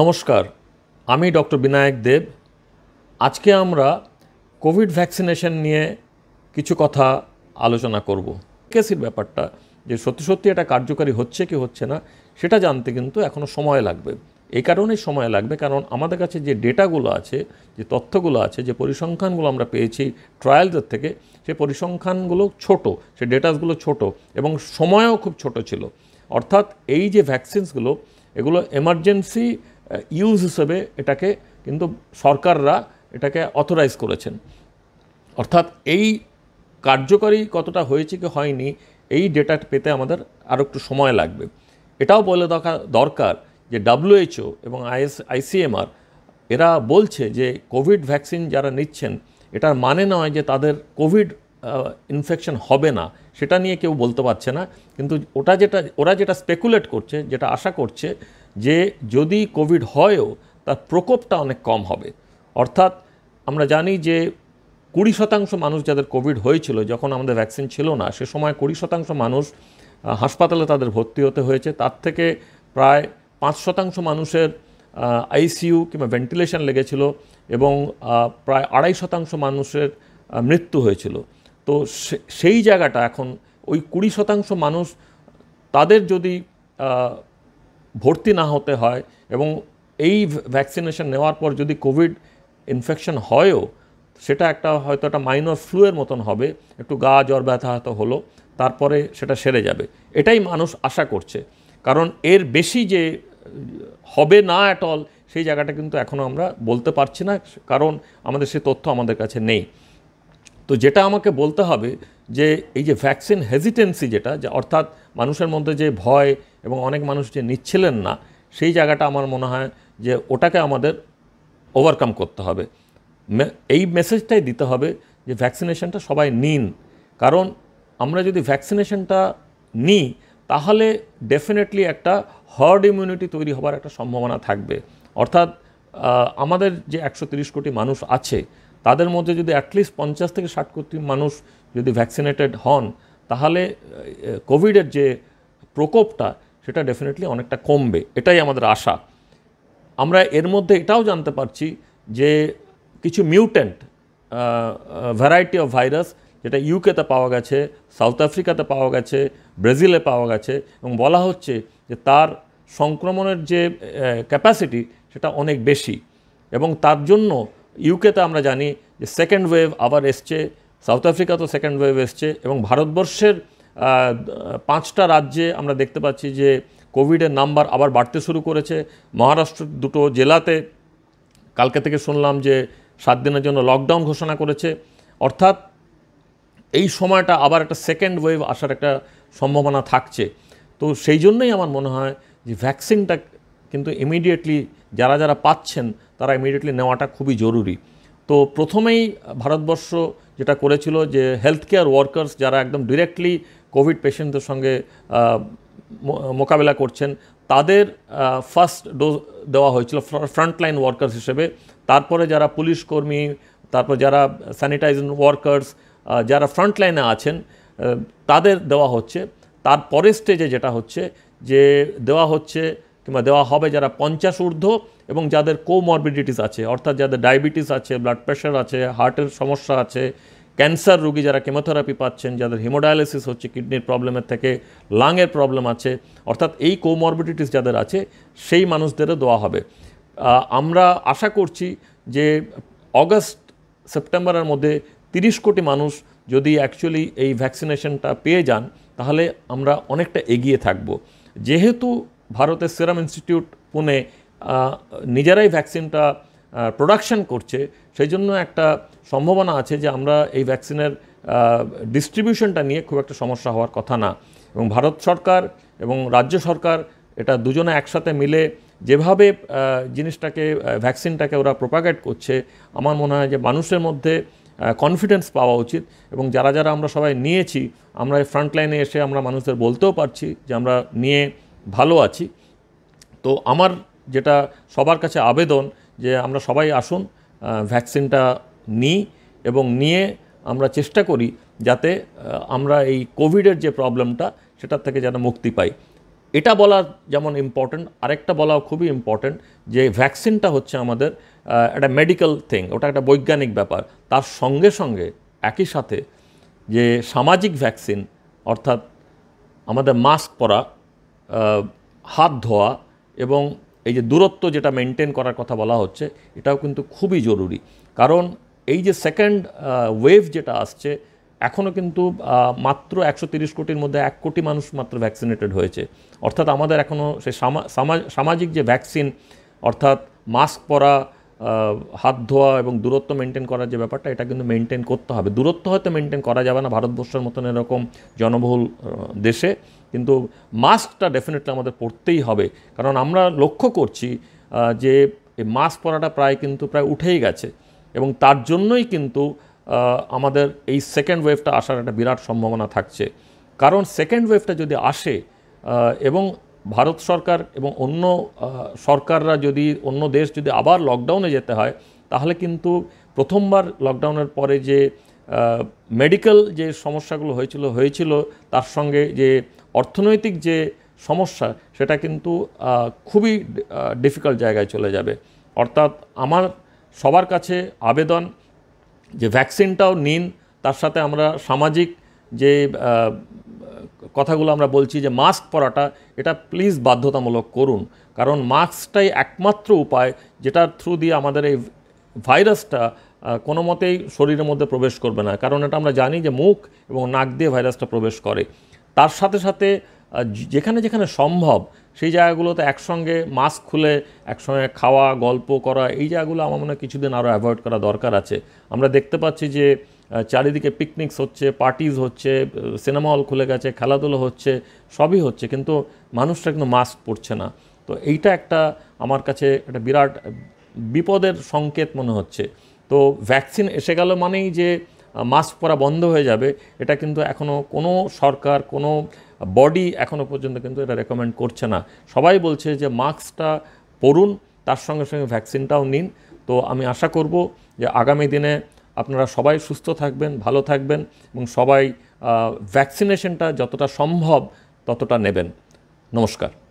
নমস্কার আমি ডক্টর বিনায়ক দেব আজকে আমরা কোভিড ভ্যাকসিনেশন নিয়ে কিছু কথা আলোচনা করব কেসির ব্যাপারটা যে সত্যি সত্যি এটা কার্যকারী হচ্ছে কি হচ্ছে না সেটা জানতে কিন্তু এখনও সময় লাগবে এই কারণেই সময় লাগবে কারণ আমাদের কাছে যে ডেটাগুলো আছে যে তথ্যগুলো আছে যে পরিসংখ্যানগুলো আমরা পেয়েছি ট্রায়ালদের থেকে সে পরিসংখ্যানগুলো ছোট সে ডেটাসগুলো ছোট এবং সময়ও খুব ছোট ছিল অর্থাৎ এই যে ভ্যাকসিনসগুলো এগুলো এমার্জেন্সি ইউজ হিসেবে এটাকে কিন্তু সরকাররা এটাকে অথরাইজ করেছেন অর্থাৎ এই কার্যকরী কতটা হয়েছে কি হয়নি এই ডেটা পেতে আমাদের আরও একটু সময় লাগবে এটাও বলে দেখা দরকার যে ডাব্লিউএইচও এবং আইএস আইসিএমআর এরা বলছে যে কোভিড ভ্যাকসিন যারা নিচ্ছেন এটার মানে নয় যে তাদের কোভিড ইনফেকশন হবে না সেটা নিয়ে কেউ বলতে পারছে না কিন্তু ওটা যেটা ওরা যেটা স্পেকুলেট করছে যেটা আশা করছে যে যদি কোভিড হয়ও তার প্রকোপটা অনেক কম হবে অর্থাৎ আমরা জানি যে কুড়ি শতাংশ মানুষ যাদের কোভিড হয়েছিল যখন আমাদের ভ্যাকসিন ছিল না সে সময় কুড়ি শতাংশ মানুষ হাসপাতালে তাদের ভর্তি হতে হয়েছে তার থেকে প্রায় পাঁচ শতাংশ মানুষের আইসিইউ কিংবা ভেন্টিলেশন লেগেছিল এবং প্রায় আড়াই শতাংশ মানুষের মৃত্যু হয়েছিল তো সেই জায়গাটা এখন ওই কুড়ি শতাংশ মানুষ তাদের যদি ভর্তি না হতে হয় এবং এই ভ্যাকসিনেশন নেওয়ার পর যদি কোভিড ইনফেকশন হয়ও সেটা একটা হয়তো একটা মাইনর ফ্লুয়ের মতন হবে একটু গা জ্বর ব্যথা হয়তো হলো তারপরে সেটা সেরে যাবে এটাই মানুষ আশা করছে কারণ এর বেশি যে হবে না অ্যাট অল সেই জায়গাটা কিন্তু এখনও আমরা বলতে পারছি না কারণ আমাদের সে তথ্য আমাদের কাছে নেই তো যেটা আমাকে বলতে হবে যে এই যে ভ্যাকসিন হেজিটেন্সি যেটা যে অর্থাৎ মানুষের মধ্যে যে ভয় এবং অনেক মানুষ যে নিচ্ছিলেন না সেই জায়গাটা আমার মনে হয় যে ওটাকে আমাদের ওভারকাম করতে হবে এই মেসেজটাই দিতে হবে যে ভ্যাকসিনেশনটা সবাই নিন কারণ আমরা যদি ভ্যাকসিনেশনটা নিই তাহলে ডেফিনেটলি একটা হার্ড ইমিউনিটি তৈরি হবার একটা সম্ভাবনা থাকবে অর্থাৎ আমাদের যে একশো কোটি মানুষ আছে তাদের মধ্যে যদি অ্যাটলিস্ট পঞ্চাশ থেকে ষাট কোটি মানুষ যদি ভ্যাকসিনেটেড হন তাহলে কোভিডের যে প্রকোপটা সেটা ডেফিনেটলি অনেকটা কমবে এটাই আমাদের আশা আমরা এর মধ্যে এটাও জানতে পারছি যে কিছু মিউটেন্ট ভ্যারাইটি অফ ভাইরাস যেটা ইউকেতে পাওয়া গেছে সাউথ আফ্রিকাতে পাওয়া গেছে ব্রাজিলে পাওয়া গেছে এবং বলা হচ্ছে যে তার সংক্রমণের যে ক্যাপাসিটি সেটা অনেক বেশি এবং তার জন্য ইউকেতে আমরা জানি যে সেকেন্ড ওয়েভ আবার এসছে সাউথ আফ্রিকা তো সেকেন্ড ওয়েভ এসছে এবং ভারতবর্ষের পাঁচটা রাজ্যে আমরা দেখতে পাচ্ছি যে কোভিডের নাম্বার আবার বাড়তে শুরু করেছে মহারাষ্ট্র দুটো জেলাতে কালকে থেকে শুনলাম যে সাত দিনের জন্য লকডাউন ঘোষণা করেছে অর্থাৎ এই সময়টা আবার একটা সেকেন্ড ওয়েভ আসার একটা সম্ভাবনা থাকছে তো সেই জন্যই আমার মনে হয় যে ভ্যাকসিনটা কিন্তু ইমিডিয়েটলি যারা যারা পাচ্ছেন তারা ইমিডিয়েটলি নেওয়াটা খুবই জরুরি তো প্রথমেই ভারতবর্ষ যেটা করেছিল যে হেলথ কেয়ার ওয়ার্কার্স যারা একদম ডিরেক্টলি কোভিড পেশেন্টদের সঙ্গে মোকাবেলা করছেন তাদের ফার্স্ট ডোজ দেওয়া হয়েছিল ফ্রন্টলাইন ওয়ার্কার্স হিসেবে তারপরে যারা পুলিশ কর্মী তারপর যারা স্যানিটাইজার ওয়ার্কার্স যারা ফ্রন্টলাইনে আছেন তাদের দেওয়া হচ্ছে তারপরের স্টেজে যেটা হচ্ছে যে দেওয়া হচ্ছে কিংবা দেওয়া হবে যারা পঞ্চাশ ঊর্ধ্ব এবং যাদের কোমরবিডিটিস আছে অর্থাৎ যাদের ডায়াবেটিস আছে ব্লাড প্রেশার আছে হার্টের সমস্যা আছে ক্যান্সার রোগী যারা কেমোথেরাপি পাচ্ছেন যাদের হিমোডায়ালিসিস হচ্ছে কিডনির প্রবলেমের থেকে লাংয়ের প্রবলেম আছে অর্থাৎ এই কোমরবিডিটিস যাদের আছে সেই মানুষদেরও দেওয়া হবে আমরা আশা করছি যে অগস্ট সেপ্টেম্বরের মধ্যে তিরিশ কোটি মানুষ যদি অ্যাকচুয়ালি এই ভ্যাকসিনেশনটা পেয়ে যান তাহলে আমরা অনেকটা এগিয়ে থাকব যেহেতু ভারতের সেরাম ইনস্টিটিউট পুনে নিজেরাই ভ্যাকসিনটা প্রোডাকশন করছে সেই জন্য একটা সম্ভাবনা আছে যে আমরা এই ভ্যাকসিনের ডিস্ট্রিবিউশনটা নিয়ে খুব একটা সমস্যা হওয়ার কথা না এবং ভারত সরকার এবং রাজ্য সরকার এটা দুজনে একসাথে মিলে যেভাবে জিনিসটাকে ভ্যাকসিনটাকে ওরা প্রোপাগেট করছে আমার মনে হয় যে মানুষের মধ্যে কনফিডেন্স পাওয়া উচিত এবং যারা যারা আমরা সবাই নিয়েছি আমরা ফ্রন্টলাইনে এসে আমরা মানুষদের বলতেও পারছি যে আমরা নিয়ে ভালো আছি তো আমার যেটা সবার কাছে আবেদন যে আমরা সবাই আসুন ভ্যাকসিনটা নিই এবং নিয়ে আমরা চেষ্টা করি যাতে আমরা এই কোভিডের যে প্রবলেমটা সেটার থেকে যেন মুক্তি পাই এটা বলা যেমন ইম্পর্ট্যান্ট আরেকটা বলাও খুবই ইম্পর্ট্যান্ট যে ভ্যাকসিনটা হচ্ছে আমাদের একটা মেডিকেল থিং ওটা একটা বৈজ্ঞানিক ব্যাপার তার সঙ্গে সঙ্গে একই সাথে যে সামাজিক ভ্যাকসিন অর্থাৎ আমাদের মাস্ক পরা হাত ধোয়া এবং এই যে দূরত্ব যেটা মেনটেন করার কথা বলা হচ্ছে এটাও কিন্তু খুবই জরুরি কারণ এই যে সেকেন্ড ওয়েভ যেটা আসছে এখনও কিন্তু মাত্র একশো তিরিশ কোটির মধ্যে এক কোটি মানুষ মাত্র ভ্যাকসিনেটেড হয়েছে অর্থাৎ আমাদের এখনও সেই সামাজিক যে ভ্যাকসিন অর্থাৎ মাস্ক পরা হাত ধোয়া এবং দূরত্ব মেনটেন করার যে ব্যাপারটা এটা কিন্তু মেনটেন করতে হবে দূরত্ব হয়তো মেনটেন করা যাবে না ভারতবর্ষের মতন এরকম জনবহুল দেশে কিন্তু মাস্কটা ডেফিনেটলি আমাদের পরতেই হবে কারণ আমরা লক্ষ্য করছি যে এই মাস্ক পরাটা প্রায় কিন্তু প্রায় উঠেই গেছে এবং তার জন্যই কিন্তু আমাদের এই সেকেন্ড ওয়েভটা আসার একটা বিরাট সম্ভাবনা থাকছে কারণ সেকেন্ড ওয়েভটা যদি আসে এবং ভারত সরকার এবং অন্য সরকাররা যদি অন্য দেশ যদি আবার লকডাউনে যেতে হয় তাহলে কিন্তু প্রথমবার লকডাউনের পরে যে মেডিকেল যে সমস্যাগুলো হয়েছিল হয়েছিল তার সঙ্গে যে অর্থনৈতিক যে সমস্যা সেটা কিন্তু খুবই ডিফিকাল্ট জায়গায় চলে যাবে অর্থাৎ আমার সবার কাছে আবেদন যে ভ্যাকসিনটাও নিন তার সাথে আমরা সামাজিক যে কথাগুলো আমরা বলছি যে মাস্ক পরাটা এটা প্লিজ বাধ্যতামূলক করুন কারণ মাস্কটাই একমাত্র উপায় যেটার থ্রু দিয়ে আমাদের এই ভাইরাসটা কোনো মতেই শরীরের মধ্যে প্রবেশ করবে না কারণ এটা আমরা জানি যে মুখ এবং নাক দিয়ে ভাইরাসটা প্রবেশ করে তার সাথে সাথে যেখানে যেখানে সম্ভব সেই জায়গাগুলোতে একসঙ্গে মাস্ক খুলে একসঙ্গে খাওয়া গল্প করা এই জায়গাগুলো আমার মনে হয় কিছুদিন আরও অ্যাভয়েড করা দরকার আছে আমরা দেখতে পাচ্ছি যে চারিদিকে পিকনিক্স হচ্ছে পার্টিজ হচ্ছে সিনেমা হল খুলে গেছে খেলাধুলো হচ্ছে সবই হচ্ছে কিন্তু মানুষটা কিন্তু মাস্ক পরছে না তো এইটা একটা আমার কাছে একটা বিরাট বিপদের সংকেত মনে হচ্ছে তো ভ্যাকসিন এসে গেল মানেই যে মাস্ক পরা বন্ধ হয়ে যাবে এটা কিন্তু এখনও কোনো সরকার কোনো বডি এখনও পর্যন্ত কিন্তু এটা রেকমেন্ড করছে না সবাই বলছে যে মাস্কটা পরুন তার সঙ্গে সঙ্গে ভ্যাকসিনটাও নিন তো আমি আশা করব যে আগামী দিনে আপনারা সবাই সুস্থ থাকবেন ভালো থাকবেন এবং সবাই ভ্যাকসিনেশনটা যতটা সম্ভব ততটা নেবেন নমস্কার